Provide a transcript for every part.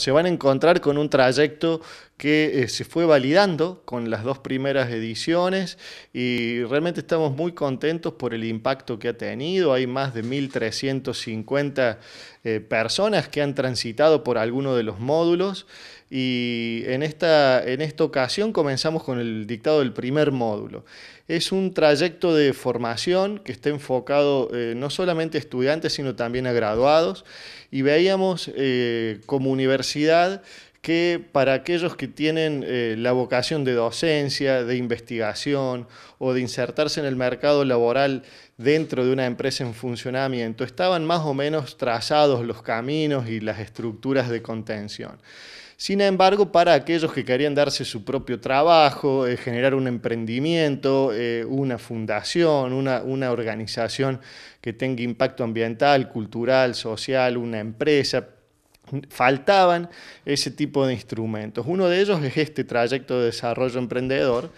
se van a encontrar con un trayecto que eh, se fue validando con las dos primeras ediciones y realmente estamos muy contentos por el impacto que ha tenido. Hay más de 1.350 eh, personas que han transitado por alguno de los módulos y en esta, ocasión comenzamos con el dictado del primer módulo. Es un trayecto de formación que está enfocado eh, no solamente a estudiantes, sino también a graduados, y veíamos eh, como universidad que para aquellos que tienen eh, la vocación de docencia, de investigación o de insertarse en el mercado laboral dentro de una empresa en funcionamiento, estaban más o menos trazados los caminos y las estructuras de contención. Sin embargo, para aquellos que querían darse su propio trabajo, eh, generar un emprendimiento, eh, una fundación, una, organización que tenga impacto ambiental, cultural, social, una empresa, faltaban ese tipo de instrumentos. Uno de ellos es este trayecto de desarrollo emprendedor,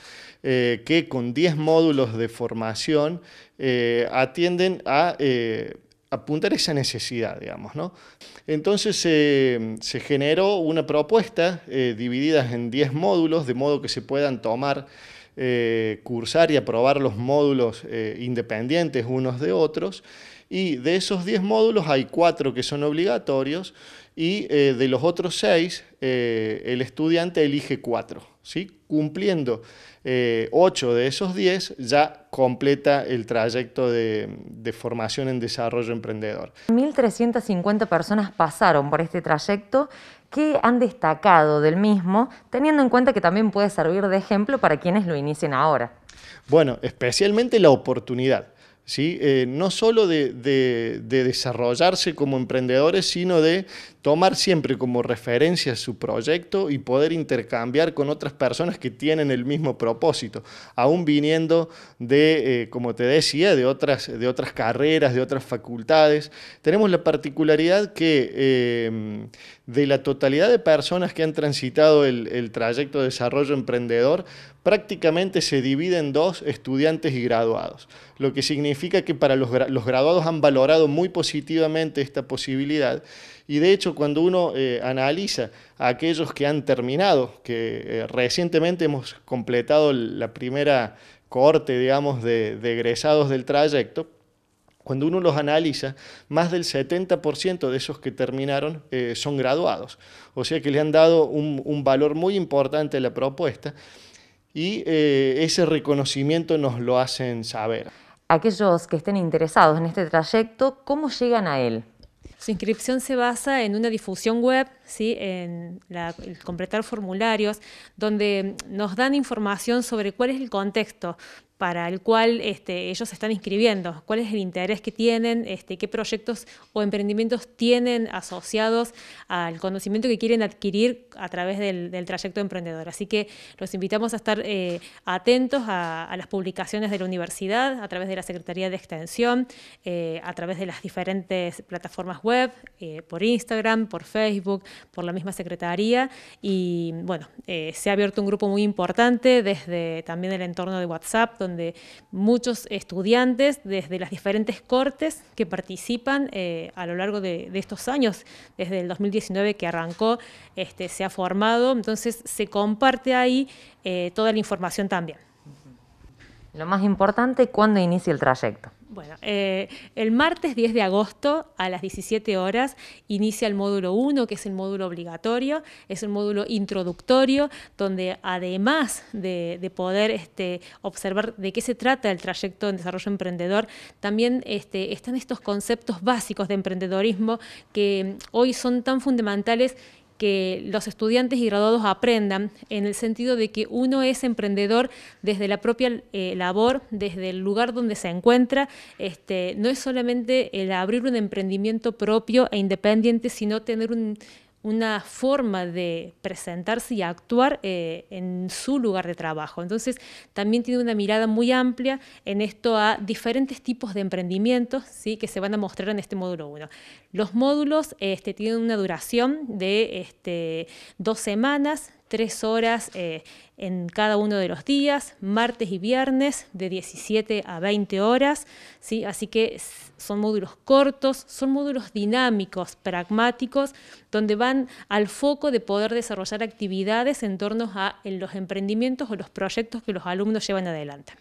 eh, que con 10 módulos de formación atienden a apuntar esa necesidad, digamos. Entonces eh, se generó una propuesta eh, dividida en 10 módulos, de modo que se puedan tomar, eh, cursar y aprobar los módulos independientes unos de otros y de esos 10 módulos hay 4 que son obligatorios y eh, de los otros 6 eh, el estudiante elige 4. ¿sí? Cumpliendo 8 eh, de esos 10 ya completa el trayecto de, formación en desarrollo emprendedor. 1.350 personas pasaron por este trayecto ¿Qué han destacado del mismo, teniendo en cuenta que también puede servir de ejemplo para quienes lo inicien ahora? Bueno, especialmente la oportunidad. ¿sí? Eh, no solo de, desarrollarse como emprendedores, sino de tomar siempre como referencia su proyecto y poder intercambiar con otras personas que tienen el mismo propósito, aún viniendo de, eh, como te decía, de otras, de otras carreras, de otras facultades. Tenemos la particularidad que em, de la totalidad de personas que han transitado el, el trayecto de desarrollo emprendedor, prácticamente se divide en dos estudiantes y graduados, lo que significa significa que para los, graduados han valorado muy positivamente esta posibilidad y de hecho cuando uno eh, analiza a aquellos que han terminado, que eh, recientemente hemos completado la primera corte digamos, de, egresados del trayecto, cuando uno los analiza, más del 70% de esos que terminaron eh, son graduados. O sea que le han dado un, valor muy importante a la propuesta y ese reconocimiento nos lo hacen saber aquellos que estén interesados en este trayecto, ¿cómo llegan a él? Su inscripción se basa en una difusión web, ¿sí? en el completar formularios, donde nos dan información sobre cuál es el contexto para el cual este, ellos están inscribiendo, cuál es el interés que tienen, este, qué proyectos o emprendimientos tienen asociados al conocimiento que quieren adquirir a través del, trayecto emprendedor. Así que los invitamos a estar eh, atentos a, las publicaciones de la universidad, a través de la Secretaría de Extensión, eh, a través de las diferentes plataformas web, eh, por Instagram, por Facebook, por la misma Secretaría. Y bueno, se ha abierto un grupo muy importante desde también el entorno de WhatsApp, donde donde muchos estudiantes desde las diferentes cortes que participan eh, a lo largo de, estos años, desde el 2019 que arrancó, este, se ha formado, entonces se comparte ahí eh, toda la información también. Lo más importante, ¿cuándo inicia el trayecto? Bueno, eh, el martes 10 de agosto a las 17 horas inicia el módulo 1, que es el módulo obligatorio, es el módulo introductorio, donde además de, poder este, observar de qué se trata el trayecto en desarrollo emprendedor, también este, están estos conceptos básicos de emprendedorismo que hoy son tan fundamentales que los estudiantes y graduados aprendan en el sentido de que uno es emprendedor desde la propia eh, labor, desde el lugar donde se encuentra. Este, no es solamente el abrir un emprendimiento propio e independiente, sino tener un, una forma de presentarse y actuar eh, en su lugar de trabajo. Entonces, también tiene una mirada muy amplia en esto a diferentes tipos de emprendimientos ¿sí? que se van a mostrar en este módulo 1. Los módulos este, tienen una duración de este, dos semanas, tres horas eh, en cada uno de los días, martes y viernes de 17 a 20 horas, ¿sí? así que son módulos cortos, son módulos dinámicos, pragmáticos, donde van al foco de poder desarrollar actividades en torno a los emprendimientos o los proyectos que los alumnos llevan adelante.